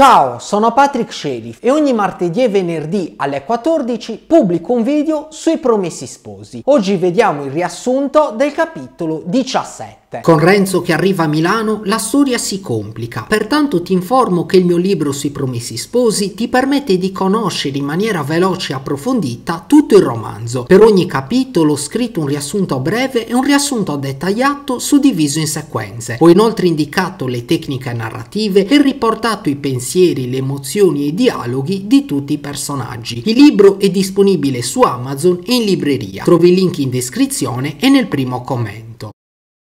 Ciao, sono Patrick Sheriff e ogni martedì e venerdì alle 14 pubblico un video sui promessi sposi. Oggi vediamo il riassunto del capitolo 17. Con Renzo che arriva a Milano la storia si complica, pertanto ti informo che il mio libro Sui promessi sposi ti permette di conoscere in maniera veloce e approfondita tutto il romanzo. Per ogni capitolo ho scritto un riassunto breve e un riassunto dettagliato suddiviso in sequenze. Ho inoltre indicato le tecniche narrative e riportato i pensieri, le emozioni e i dialoghi di tutti i personaggi. Il libro è disponibile su Amazon e in libreria. Trovi il link in descrizione e nel primo commento.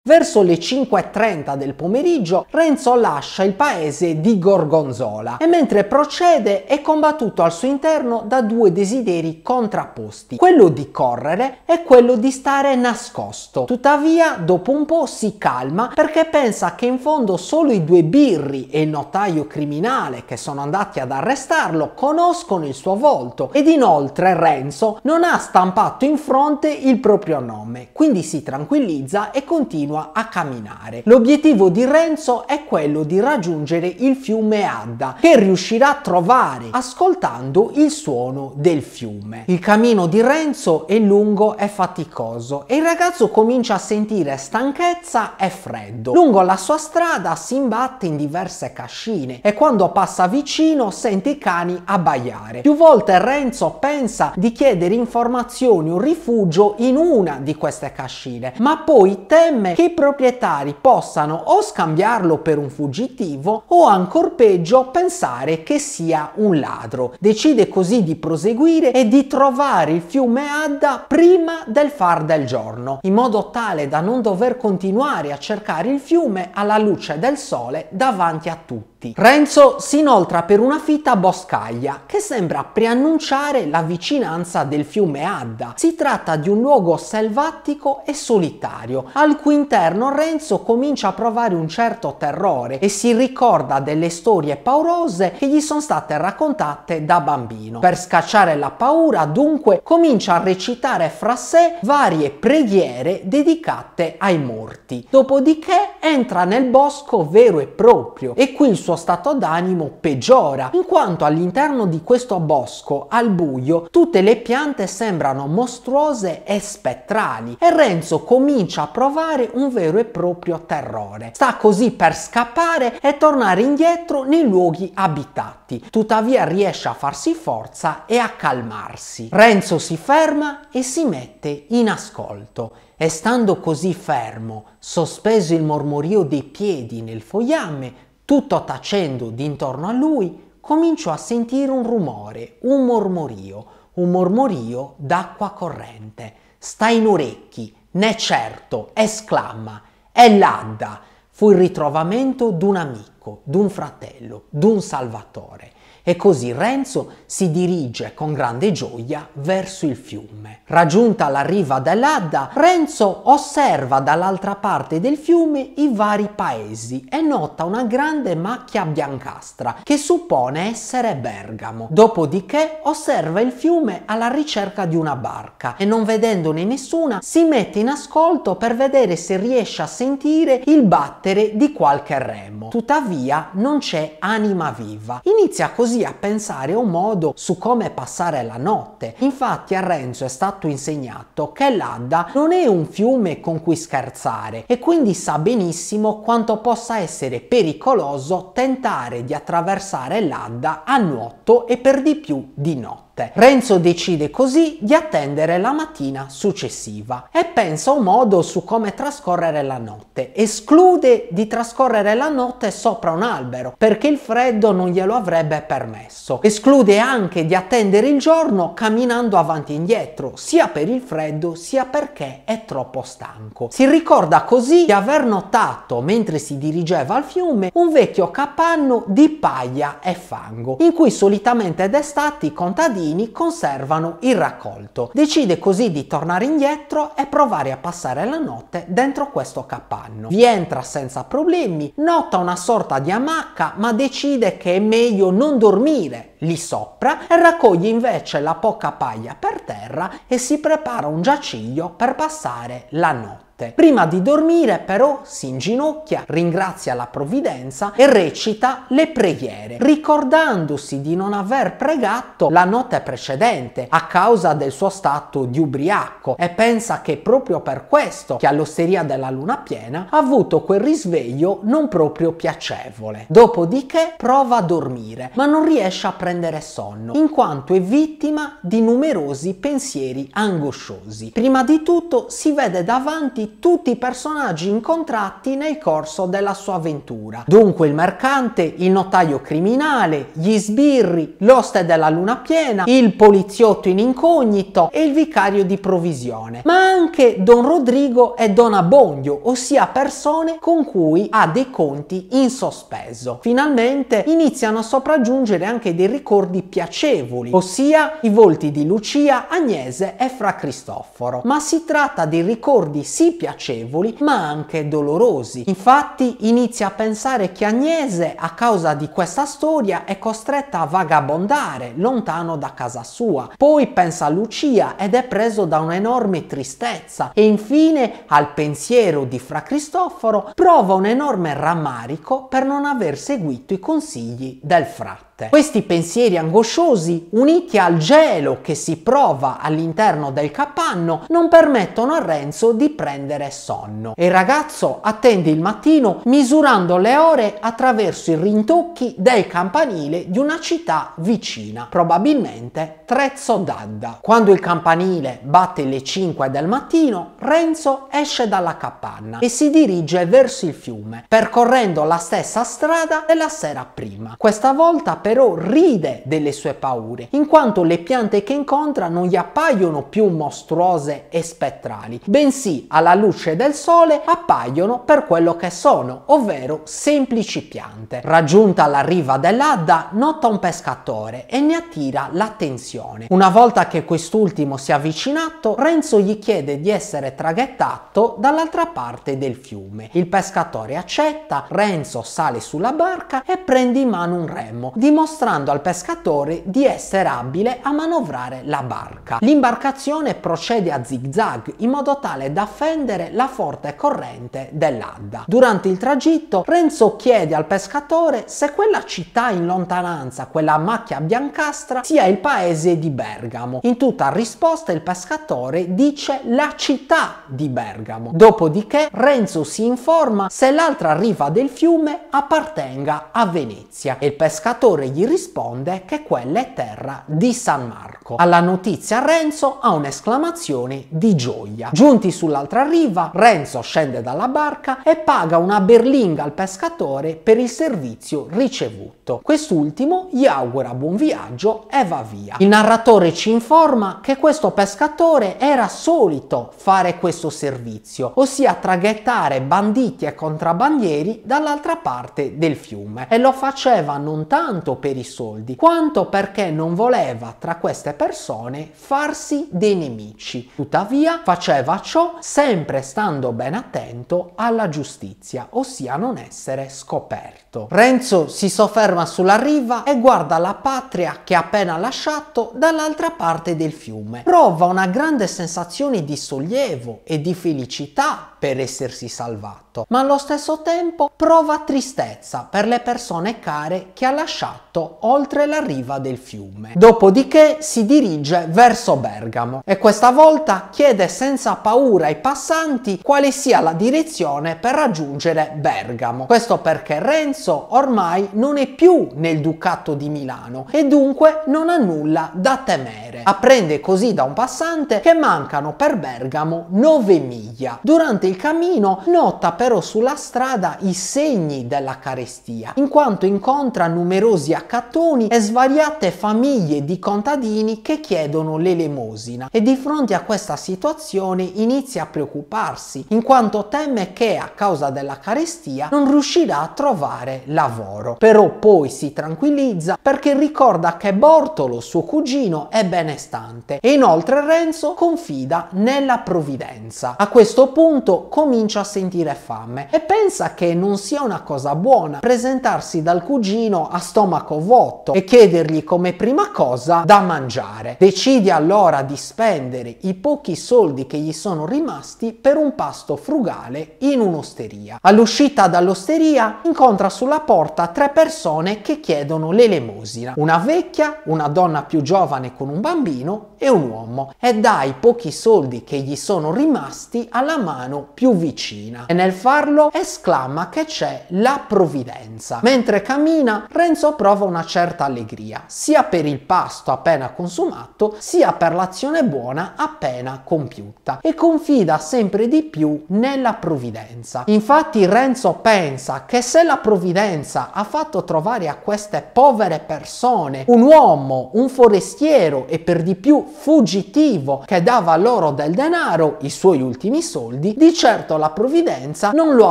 Verso le 5.30 del pomeriggio Renzo lascia il paese di Gorgonzola e mentre procede è combattuto al suo interno da due desideri contrapposti, quello di correre e quello di stare nascosto. Tuttavia dopo un po' si calma perché pensa che in fondo solo i due birri e il notaio criminale che sono andati ad arrestarlo conoscono il suo volto ed inoltre Renzo non ha stampato in fronte il proprio nome, quindi si tranquillizza e continua continua a camminare. L'obiettivo di Renzo è quello di raggiungere il fiume Adda, che riuscirà a trovare ascoltando il suono del fiume. Il cammino di Renzo è lungo e faticoso e il ragazzo comincia a sentire stanchezza e freddo. Lungo la sua strada si imbatte in diverse cascine e quando passa vicino sente i cani abbaiare. Più volte Renzo pensa di chiedere informazioni o rifugio in una di queste cascine, ma poi teme che che i proprietari possano o scambiarlo per un fuggitivo o ancor peggio pensare che sia un ladro. Decide così di proseguire e di trovare il fiume Adda prima del far del giorno, in modo tale da non dover continuare a cercare il fiume alla luce del sole davanti a tutti diritti. Renzo si inoltra per una fitta a Boscaglia che sembra preannunciare la vicinanza del fiume Adda. Si tratta di un luogo selvatico e solitario, al cui interno Renzo comincia a provare un certo terrore e si ricorda delle storie paurose che gli sono state raccontate da bambino. Per scacciare la paura dunque comincia a recitare fra sé varie preghiere dedicate ai morti. Dopodiché entra nel bosco vero e proprio e qui il suo suo stato d'animo peggiora, in quanto all'interno di questo bosco, al buio, tutte le piante sembrano mostruose e spettrali e Renzo comincia a provare un vero e proprio terrore. Sta così per scappare e tornare indietro nei luoghi abitati, tuttavia riesce a farsi forza e a calmarsi. Renzo si ferma e si mette in ascolto. E stando così fermo, sospeso il mormorio dei piedi nel fogliame, tutto tacendo d'intorno a lui, cominciò a sentire un rumore, un mormorio, un mormorio d'acqua corrente. Sta in orecchi, ne certo, esclama, è l'Adda. Fu il ritrovamento d'un amico, d'un fratello, d'un salvatore e così Renzo si dirige con grande gioia verso il fiume. Raggiunta la riva dell'Adda, Renzo osserva dall'altra parte del fiume i vari paesi e nota una grande macchia biancastra che suppone essere Bergamo. Dopodiché osserva il fiume alla ricerca di una barca e non vedendone nessuna si mette in ascolto per vedere se riesce a sentire il battere di qualche remo. Tuttavia non c'è anima viva. Inizia così così a pensare un modo su come passare la notte. Infatti a Renzo è stato insegnato che l'Adda non è un fiume con cui scherzare e quindi sa benissimo quanto possa essere pericoloso tentare di attraversare l'Adda a nuoto e per di più di notte notte. Renzo decide così di attendere la mattina successiva e pensa a un modo su come trascorrere la notte. Esclude di trascorrere la notte sopra un albero perché il freddo non glielo avrebbe permesso. Esclude anche di attendere il giorno camminando avanti e indietro, sia per il freddo sia perché è troppo stanco. Si ricorda così di aver notato mentre si dirigeva al fiume un vecchio capanno di paglia e fango in cui solitamente d'estate i contadini cittadini conservano il raccolto. Decide così di tornare indietro e provare a passare la notte dentro questo capanno. Vi entra senza problemi, nota una sorta di amacca ma decide che è meglio non dormire lì sopra, raccoglie invece la poca paglia per terra e si prepara un giaciglio per passare la notte. Prima di dormire però si inginocchia, ringrazia la provvidenza e recita le preghiere, ricordandosi di non aver pregato la notte precedente a causa del suo stato di ubriaco e pensa che proprio per questo che all'osteria della luna piena ha avuto quel risveglio non proprio piacevole. Dopodiché prova a dormire, ma non riesce a prendere prendere sonno, in quanto è vittima di numerosi pensieri angosciosi. Prima di tutto si vede davanti tutti i personaggi incontrati nel corso della sua avventura, dunque il mercante, il notaio criminale, gli sbirri, l'oste della luna piena, il poliziotto in incognito e il vicario di provisione, ma anche Don Rodrigo e Don Abondio, ossia persone con cui ha dei conti in sospeso. Finalmente iniziano a sopraggiungere anche dei ricordi ricordi piacevoli, ossia i volti di Lucia, Agnese e Fra Cristoforo. Ma si tratta di ricordi sì piacevoli, ma anche dolorosi. Infatti inizia a pensare che Agnese, a causa di questa storia, è costretta a vagabondare lontano da casa sua. Poi pensa a Lucia ed è preso da un'enorme tristezza e infine al pensiero di Fra Cristoforo prova un enorme rammarico per non aver seguito i consigli del frate morte. Questi pensieri angosciosi, uniti al gelo che si prova all'interno del capanno, non permettono a Renzo di prendere sonno. il ragazzo attende il mattino misurando le ore attraverso i rintocchi del campanile di una città vicina, probabilmente Trezzo d'Adda. Quando il campanile batte le 5 del mattino, Renzo esce dalla capanna e si dirige verso il fiume, percorrendo la stessa strada della sera prima. Questa volta per però ride delle sue paure, in quanto le piante che incontra non gli appaiono più mostruose e spettrali, bensì alla luce del sole appaiono per quello che sono, ovvero semplici piante. Raggiunta la riva dell'Adda, nota un pescatore e ne attira l'attenzione. Una volta che quest'ultimo si è avvicinato, Renzo gli chiede di essere traghettato dall'altra parte del fiume. Il pescatore accetta, Renzo sale sulla barca e prende in mano un remo, dimostrando dimostrando al pescatore di essere abile a manovrare la barca. L'imbarcazione procede a zigzag in modo tale da fendere la forte corrente dell'Adda. Durante il tragitto Renzo chiede al pescatore se quella città in lontananza, quella macchia biancastra, sia il paese di Bergamo. In tutta risposta il pescatore dice la città di Bergamo. Dopodiché Renzo si informa se l'altra riva del fiume appartenga a Venezia e il pescatore l'autore gli risponde che quella è terra di San Marco. Alla notizia Renzo ha un'esclamazione di gioia. Giunti sull'altra riva, Renzo scende dalla barca e paga una berlinga al pescatore per il servizio ricevuto. Quest'ultimo gli augura buon viaggio e va via. Il narratore ci informa che questo pescatore era solito fare questo servizio, ossia traghettare banditi e contrabbandieri dall'altra parte del fiume e lo faceva non tanto tanto per i soldi, quanto perché non voleva tra queste persone farsi dei nemici. Tuttavia faceva ciò sempre stando ben attento alla giustizia, ossia non essere scoperto. Renzo si sofferma sulla riva e guarda la patria che ha appena lasciato dall'altra parte del fiume. Prova una grande sensazione di sollievo e di felicità per essersi salvato, ma allo stesso tempo prova tristezza per le persone care che ha lasciato fatto oltre la riva del fiume. Dopodiché si dirige verso Bergamo e questa volta chiede senza paura ai passanti quale sia la direzione per raggiungere Bergamo. Questo perché Renzo ormai non è più nel Ducato di Milano e dunque non ha nulla da temere miniere. Apprende così da un passante che mancano per Bergamo 9 miglia. Durante il cammino nota però sulla strada i segni della carestia, in quanto incontra numerosi accattoni e svariate famiglie di contadini che chiedono l'elemosina e di fronte a questa situazione inizia a preoccuparsi, in quanto teme che a causa della carestia non riuscirà a trovare lavoro. Però poi si tranquillizza perché ricorda che Bortolo, suo cugino, ebbe benestante e inoltre Renzo confida nella provvidenza. A questo punto comincia a sentire fame e pensa che non sia una cosa buona presentarsi dal cugino a stomaco vuoto e chiedergli come prima cosa da mangiare. Decide allora di spendere i pochi soldi che gli sono rimasti per un pasto frugale in un'osteria. All'uscita dall'osteria incontra sulla porta tre persone che chiedono l'elemosina. Una vecchia, una donna più giovane con un bambino bambino e un uomo e dai pochi soldi che gli sono rimasti alla mano più vicina e nel farlo esclama che c'è la provvidenza. Mentre cammina Renzo prova una certa allegria sia per il pasto appena consumato sia per l'azione buona appena compiuta e confida sempre di più nella provvidenza. Infatti Renzo pensa che se la provvidenza ha fatto trovare a queste povere persone un uomo, un forestiero e per di più fuggitivo che dava loro del denaro, i suoi ultimi soldi, di certo la provvidenza non lo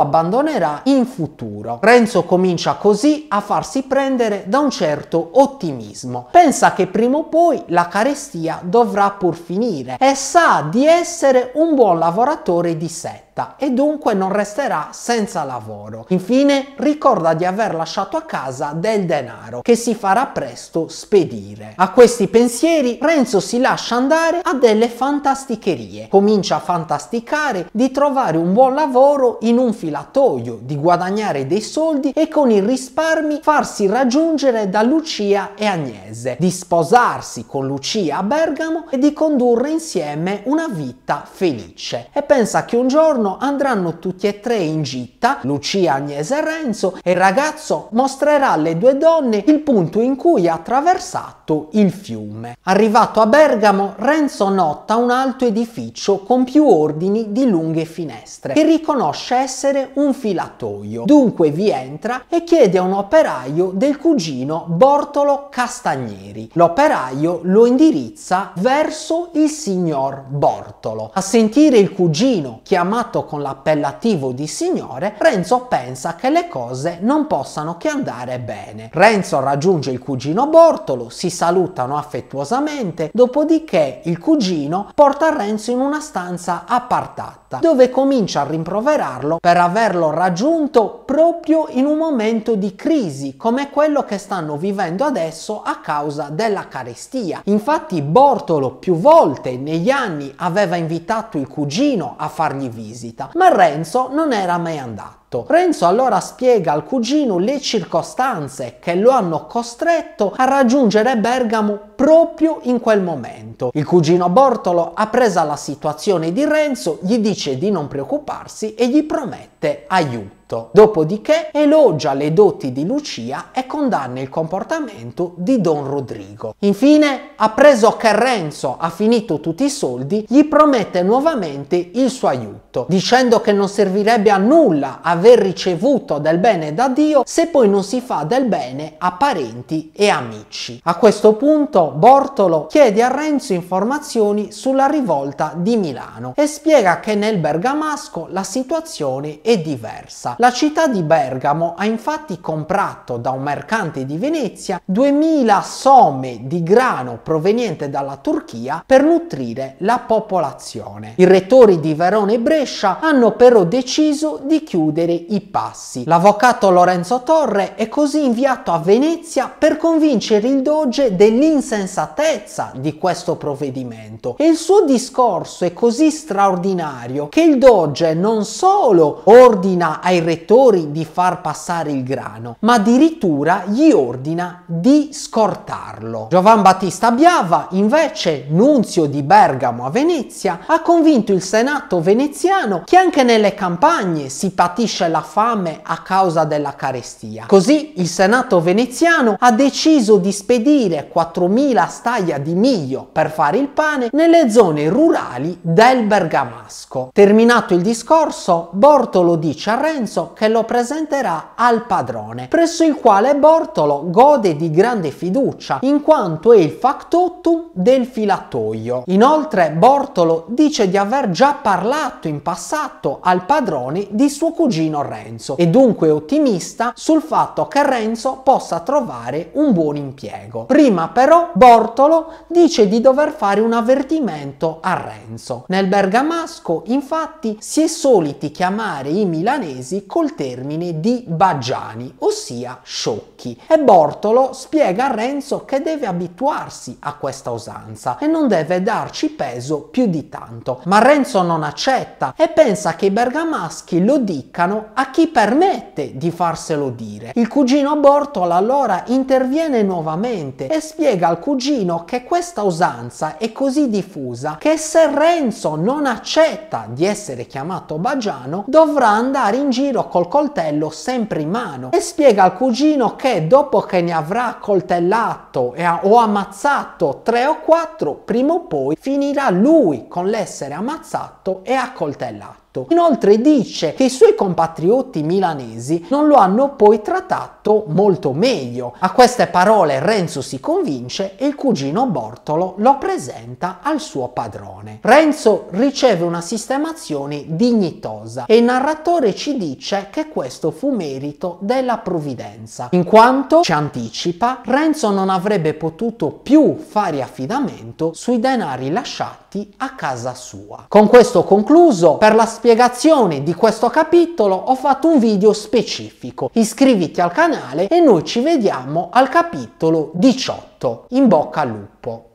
abbandonerà in futuro. Renzo comincia così a farsi prendere da un certo ottimismo. Pensa che prima o poi la carestia dovrà pur finire e sa di essere un buon lavoratore di sé diretta e dunque non resterà senza lavoro. Infine ricorda di aver lasciato a casa del denaro che si farà presto spedire. A questi pensieri Renzo si lascia andare a delle fantasticherie, comincia a fantasticare di trovare un buon lavoro in un filatoio, di guadagnare dei soldi e con i risparmi farsi raggiungere da Lucia e Agnese, di sposarsi con Lucia a Bergamo e di condurre insieme una vita felice. E pensa che un giorno giorno andranno tutti e tre in gitta, Lucia, Agnese e Renzo, e il ragazzo mostrerà alle due donne il punto in cui ha attraversato il fiume. Arrivato a Bergamo, Renzo nota un alto edificio con più ordini di lunghe finestre, che riconosce essere un filatoio. Dunque vi entra e chiede a un operaio del cugino Bortolo Castagneri. L'operaio lo indirizza verso il signor Bortolo. A sentire il cugino chiamato nominato con l'appellativo di signore, Renzo pensa che le cose non possano che andare bene. Renzo raggiunge il cugino Bortolo, si salutano affettuosamente, dopodiché il cugino porta Renzo in una stanza appartata, dove comincia a rimproverarlo per averlo raggiunto proprio in un momento di crisi come quello che stanno vivendo adesso a causa della carestia. Infatti Bortolo più volte negli anni aveva invitato il cugino a fargli visita visita, ma Renzo non era mai andato. Renzo allora spiega al cugino le circostanze che lo hanno costretto a raggiungere Bergamo proprio in quel momento. Il cugino Bortolo appresa la situazione di Renzo, gli dice di non preoccuparsi e gli promette mette aiuto. Dopodiché elogia le doti di Lucia e condanna il comportamento di Don Rodrigo. Infine, appreso che Renzo ha finito tutti i soldi, gli promette nuovamente il suo aiuto, dicendo che non servirebbe a nulla aver ricevuto del bene da Dio se poi non si fa del bene a parenti e amici. A questo punto Bortolo chiede a Renzo informazioni sulla rivolta di Milano e spiega che nel Bergamasco la situazione è e diversa. La città di Bergamo ha infatti comprato da un mercante di Venezia 2000 somme di grano proveniente dalla Turchia per nutrire la popolazione. I rettori di Verona e Brescia hanno però deciso di chiudere i passi. L'avvocato Lorenzo Torre è così inviato a Venezia per convincere il doge dell'insensatezza di questo provvedimento e il suo discorso è così straordinario che il doge non solo ora ordina ai rettori di far passare il grano, ma addirittura gli ordina di scortarlo. Giovan Battista Biava, invece, nunzio di Bergamo a Venezia, ha convinto il senato veneziano che anche nelle campagne si patisce la fame a causa della carestia. Così il senato veneziano ha deciso di spedire 4.000 staglia di miglio per fare il pane nelle zone rurali del Bergamasco. Terminato il discorso, Bortolo Bortolo dice a Renzo che lo presenterà al padrone, presso il quale Bortolo gode di grande fiducia in quanto è il factotum del filatoio. Inoltre Bortolo dice di aver già parlato in passato al padrone di suo cugino Renzo e dunque è ottimista sul fatto che Renzo possa trovare un buon impiego. Prima però Bortolo dice di dover fare un avvertimento a Renzo. Nel bergamasco infatti si è soliti chiamare i di milanesi col termine di Baggiani, ossia sciocchi. E Bortolo spiega a Renzo che deve abituarsi a questa usanza e non deve darci peso più di tanto. Ma Renzo non accetta e pensa che i bergamaschi lo dicano a chi permette di farselo dire. Il cugino Bortolo allora interviene nuovamente e spiega al cugino che questa usanza è così diffusa che se Renzo non accetta di essere chiamato Bagiano dovrà andare in giro col coltello sempre in mano e spiega al cugino che dopo che ne avrà coltellato e o ammazzato tre o quattro, prima o poi finirà lui con l'essere ammazzato e accoltellato fatto. Inoltre dice che i suoi compatrioti milanesi non lo hanno poi trattato molto meglio. A queste parole Renzo si convince e il cugino Bortolo lo presenta al suo padrone. Renzo riceve una sistemazione dignitosa e il narratore ci dice che questo fu merito della provvidenza, in quanto, ci anticipa, Renzo non avrebbe potuto più fare affidamento sui denari lasciati a casa sua. Con questo concluso per la spiegazione di questo capitolo ho fatto un video specifico. Iscriviti al canale e noi ci vediamo al capitolo 18. In bocca al lupo!